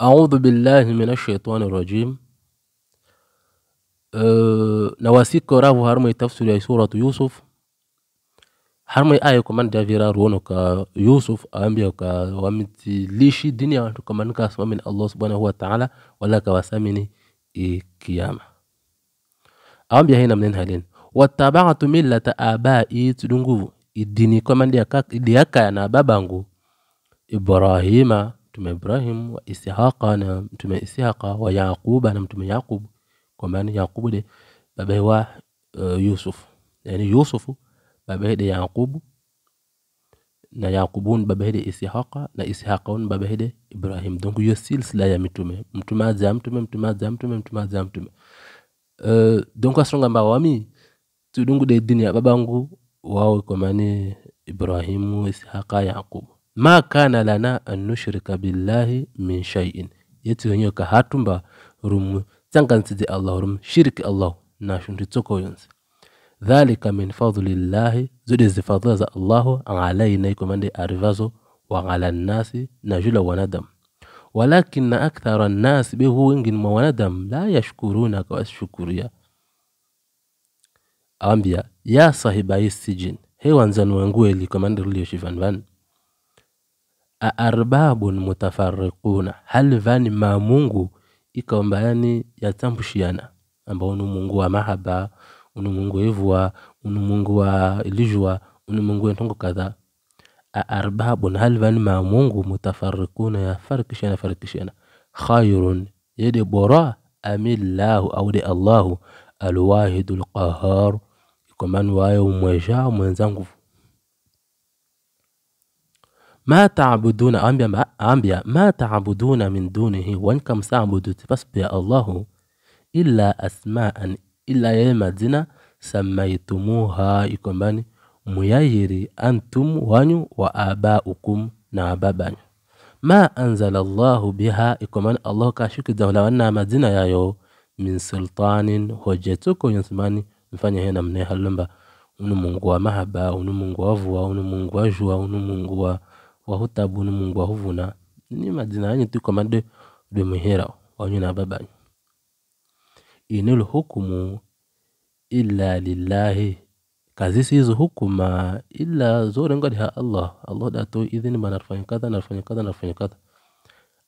Audhu billahi minashaitani rajim. Euh, nawasi korabu harmai tafsiri ya suratu Yusuf harmai aya koman davira ruono ka Yusuf aambia ka wamiti lishi dini ya watu kama nika asma Allah subhanahu wa ta'ala wala ka wasamini i kiyama aambia hina mnen halin wattaba'tu millata abai tudungu idini kama ndiaka na babangu Ibrahima mtume Ibrahim wa Ishaqa na mtume Ishaqa wa Yaquba na mtume Yaqub kwa maana Yaqub de baba wa uh, Yusuf yani Yusufu baba de Yaqub na Yaqubun baba de Ishaqa na Ishaqun baba de Ibrahim donc yo silsila ya mitume mtume za mtume mtume za mtume mtume za mtume uh, donc asonga mbawami tudungu de dunia babangu wao kwa maana Ibrahimu Ishaqa Yaqubu ma kana lana an nushrika billahi min shay'in yeti wenyewe ka hatumba rumu tsangansidi allah rum shirki allah na shundi tsoko yons dhalika min fadlillahi zudi zifadhila za allahu alaina ikomande arivazo wa ala nnasi na jula wanadam walakina akthara nnasi behu wengi mwa wanadam la yashkuruna kawashukuria awambia ya sahiba isijin sijin hewanzanu wangueli komande rulio shivanvani aarbabun mutafarriquna hali vani mamungu ikomba yani yatambushiana ambao unu mungu wa mahaba unu mungu wevua unu mungu wa ilijua unu mungu wentongo kadha aarbabun hali vani mamungu mutafarriquna yafarikishana farikishana khayrun yede bora amillahu aude allahu alwahidu lqahar ikomani wayo mwenza mwenzanguvu ma taabuduna ambia, ma, ambia ma taabuduna min dunihi wanka msaabudu tipaspe Allahu illa asmaan illa yeye majina samaitumuha ikombani muyayiri antum wanyu wa abaukum na babanyu ma anzala llahu biha ikombani Allah kashukidawla wanna majina yayo min sultanin hojetuko yonsumani mfanye hena mne halumba unu mungu wa mahaba unu mungu wa vua unu mungu wa jua unu mungu wa wahutabunu mungu wahuvuna ni madina anyi tuikomade dwe muhera wanyuna babanyi inil hukumu illa lillahi kazisi hizo hukuma ila zore ngaliha allah allah dato idhini banafanya kadha nafanya kadha nafanya kadha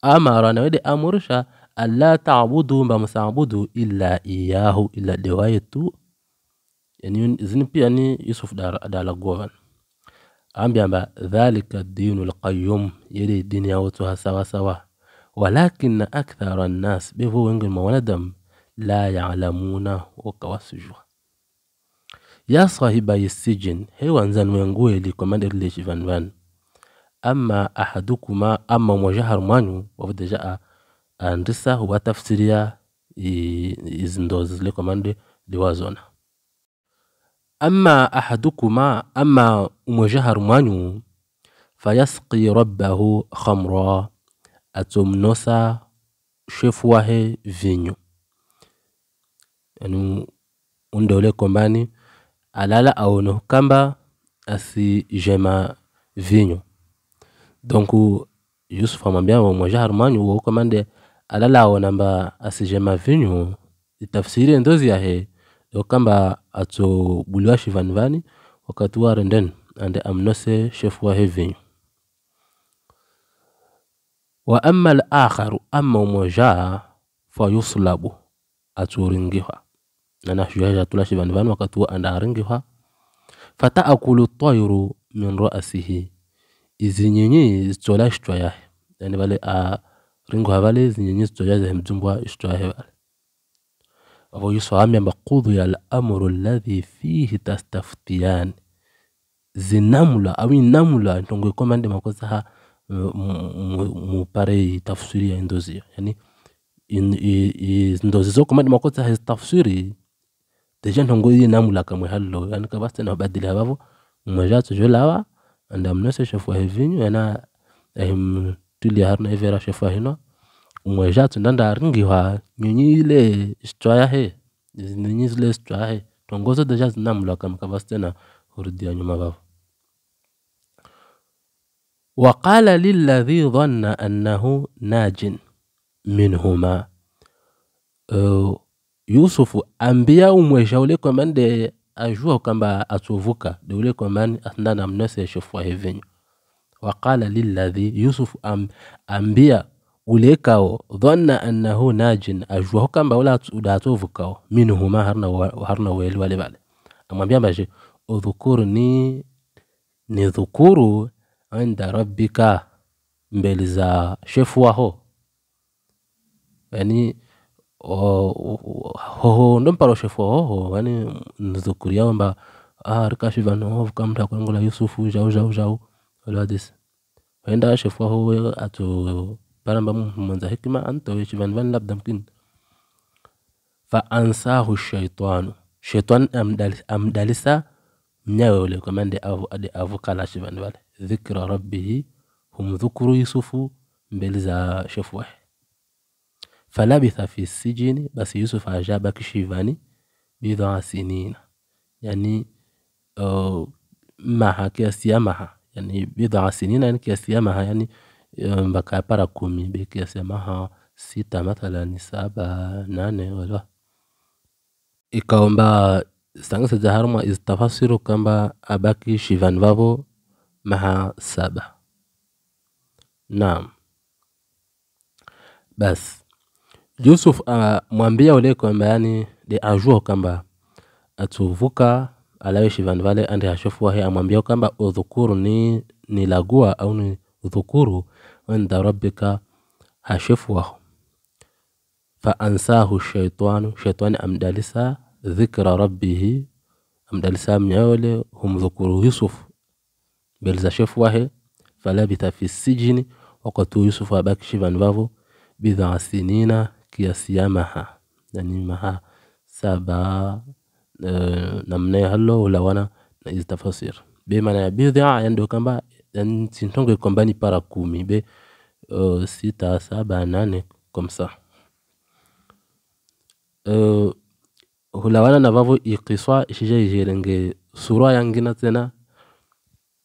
amara nawede amurisha alla taabudu bamusabudu illa iyahu illa dewaye tu yani zini pia ni yusuf dala govan ambiyamba dhalika dinu lqayum yele dini ya watu walakina akthara nnas bevo wengi mwa wanadamu la yaalamuna wakawasijua ya sahiba yisijin he wanzan wengueli komanderleshi vanvan ama ahadukuma ama mwajahar mwanyu wavudejaa andisa huwa tafsiria izindozi zile liwazona ama ahadukuma, ama umoja mwanyu fayasqi rabbahu khamra, atomnosa shefu wahe vinyo. Yani undole kombani alala aono kamba asijema vinyu Donc Yusuf amwambia umoja mwanyu uwo komande alala aonamba asijema vinyu itafsiri endozi yahe yokamba atso buliwa wakati wa renden and amnose shefuwa hevi wa amma al ama amma umoja fa yuslabu aturingiha nana shuhaja tula shivanivani wakatuwa anda aringiha fataakulu tayru min ra'sihi izi zola yahe yani vale a ah, ringo havale zinyenyi zitsoja zahe yahe vale وهو يسوع قضي الأمر الذي fihi تستفتيان zinamula awi namula ntongo ikoma ndi makosa ha mupare tafsiri ya indozi yani in, i, ndozi zokoma ndi makosa ha tafsiri deja ntongo namula kamwe hallo yani kabasta na badili habavo mwajatu jolawa anda mnose shefu hevinyo yana em tuli harna evera shefu hino umwesha tsinda ndaringiwa nyunyi ile sitwayahe nyunyi zile sitwayahe tongozo deja zinamulaka mkavasitena hurudia nyuma vavo waqala liladhi dhanna annahu najin minhuma eh, yusufu ambia umwesha ule kwamba nde ajua kwamba atuvuka de ule kwambani atinda namnese hevenyu waqala liladhi yusufu ambia ulekawo dhanna annahu najin ajuaho kamba ula vukao minhuma harna wawili wale vale amwambia mbaje udhukurni ni dhukuru inda rabbika mbele za shefu waho yani hoho ndo mpalo shefu wahoho yani ndhukuri yao mba arikashivanovu ah, kamta kulengola yusufu jau jau jau olwadisa wenda shefu waho atu بنبم منزا حكمة أنت ويش ويشبن بن لابدام دمكن فأنساه الشيطان شيطان أم دالسا نيو لي كمان دي أفو دي أفو كلا شبن بل ذكر ربه هم ذكر يوسف بلزا شفوه فلبث في السجن بس يوسف أجاب كشيفاني بضع سنين يعني معها كيسيا معها يعني بضع سنين يعني كيسيا معها يعني bakaa kumi beki ha sita mathalani saba nane wala ikaomba sanga harumwa izitafasiru kamba abaki shivani vavo maha saba naam basi yusuf amwambia uh, ule kwamba yani de ajua kwamba atuvuka alawe shivani vale ande ashofuwahe amwambia kamba udhukuru ni nilagua au ni udhukuru عند ربك هشفوه فأنساه الشيطان شيطان أمدالسا ذكر ربه أمدالسا من أول هم ذكروا يوسف شفوه فلبث في السجن وقت يوسف أباك شفان بافو بضع سنين kiasiyamaha yani يعني مها سابا namna ya hallo ulawana تفسير بما tafasir bi maana ya yani sintonge kombani para kumi be uh, sita saba nane komsa uh, eh, hulawana na vavo ikiswa ishija ijerenge surwa yangina tena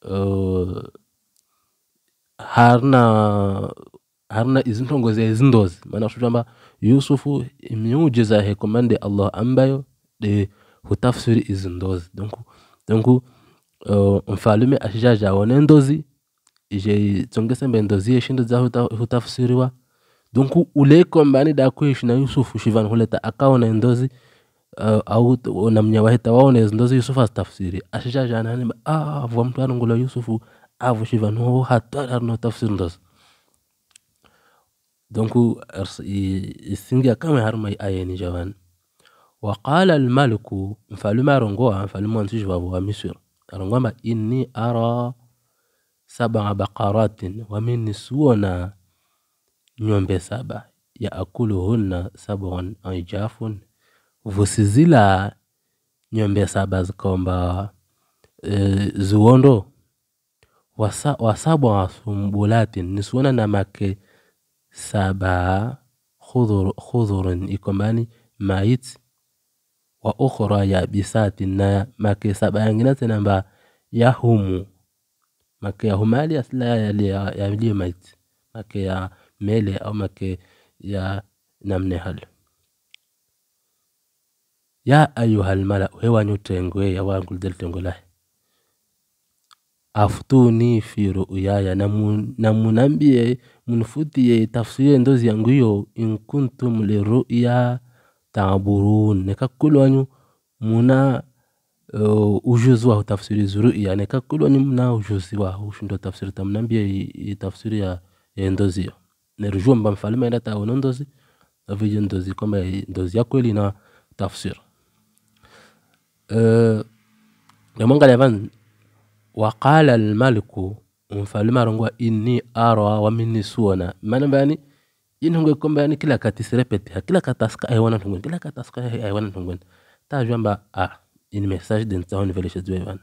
uh, harna harna izintongo zezindozi maana kutamba yusufu imiujiza hekomande allah ambayo de hutafsiri izindozi donku donku uh, eh, mfalume ashija awone endozi ije tsongesembe endozi yeshindu dza hutafsiriwa huta donc uleko da dakuishi na yusufu shivan huleta akaona ndozi eh, au na mnya waheta waona endozi yusufu azitafsiri ashijaja nani ah vwa mtu anungula yusufu avu ah, shivan ho hatwari haruno tafsir ndozi donc isingia kama harumai ayeni jawan waqala almaliku mfalume arongoa mfalume wanshishi vavo wa misiri anangwamba inni ara sab'a baqaratin wami nisuona nyombe saba yaakuluhunna sab'un ijafun vusi zila nyombe saba zikomba e, zuondo wasab'a sumbulatin nisuona namake saba khudhurin ikombani maiti wa ukhra bisati na make saba yangina tena mba yahumu make yahumali ya yaliyo maiti make ya mele au make ya namne hal ya ayuhal mala hewa nyutengwe ya wangu del tengo lahi afutuni fi ruuyaya na munambie munfutie tafsiri ndozi yangu hiyo inkuntum liruya taburun ne kulu anyu muna uh, ujuzi wahu tafsiri zuruya neka kulu anyu muna ujuzi wa shindo tafsiri tamnambia i tafsiri ya, ya ndozi rujua mba mfalme enda taona ndozi avije ndozi kwamba ndozi ya kweli na tafsiri uh, eh, namwangalia van waqala almaliku mfalme arongwa inni ara wa minni suona maana yinhungwe kwamba ni kila kati sirepete ha kila kataska wana ntungwen kila kataska aiwana ntungwen tajwamba a ini message dentsaho nivelishe dziwe vana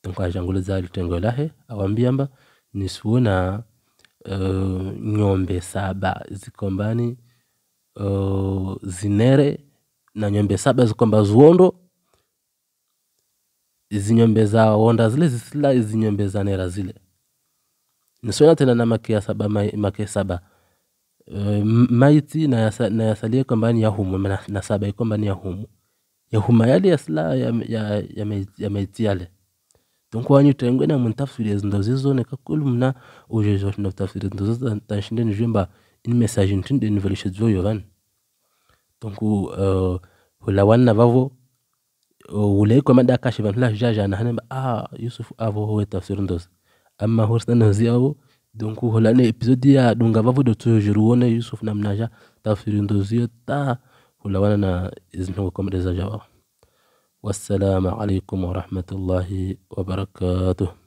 tinkwazhangulidza litengo lahe awambiamba nisuwuna uh, e, nyombe saba zikombani uh, zinere na nyombe saba zikomba zuondo izi nyombe za onda zile zisila izi nyombe za nera zile nisona tena na makia saba makia saba maiti na, yasa, na yasalie kwamba ni ya humu na, na saba kwamba ni ya humu ya huma yale ya sila ya, ya, ya, ya maiti yale tunkuwanyu ya muntafsiri zizo zizoneka kakulu mna ujezo na tafsiri ezinto zizo tanshinde nijimba in message ntinde nivelishe dzvo yovan donc uh, eh, hula wanna vavo wulai eh, kwa mada kashi vanhu la jaja na hanamba ah yusuf avo howe tafsiri ndozi amma horsana ziavo donc un episode ya dunga vavu do tujuruone yusuf na mnaja tafsiri ndozio ta hulawana na izinongo komedeza jawab wassalamu alaikum warahmatullahi wabarakatuh